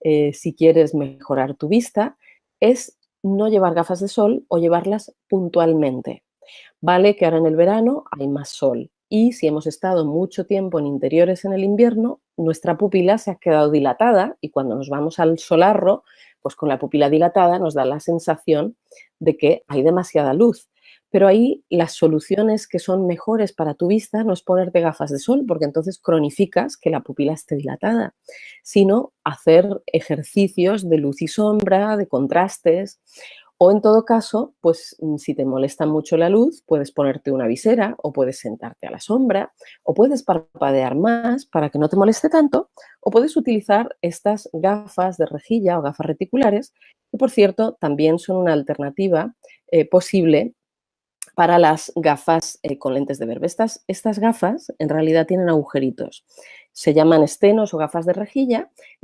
Eh, si quieres mejorar tu vista, es no llevar gafas de sol o llevarlas puntualmente. Vale que ahora en el verano hay más sol y si hemos estado mucho tiempo en interiores en el invierno, nuestra pupila se ha quedado dilatada y cuando nos vamos al solarro, pues con la pupila dilatada nos da la sensación de que hay demasiada luz. Pero ahí las soluciones que son mejores para tu vista no es ponerte gafas de sol, porque entonces cronificas que la pupila esté dilatada, sino hacer ejercicios de luz y sombra, de contrastes. O en todo caso, pues mm, si te molesta mucho la luz, puedes ponerte una visera o puedes sentarte a la sombra o puedes parpadear más para que no te moleste tanto o puedes utilizar estas gafas de rejilla o gafas reticulares, que por cierto también son una alternativa eh, posible para las gafas eh, con lentes de verbe. estas gafas en realidad tienen agujeritos. Se llaman estenos o gafas de rejilla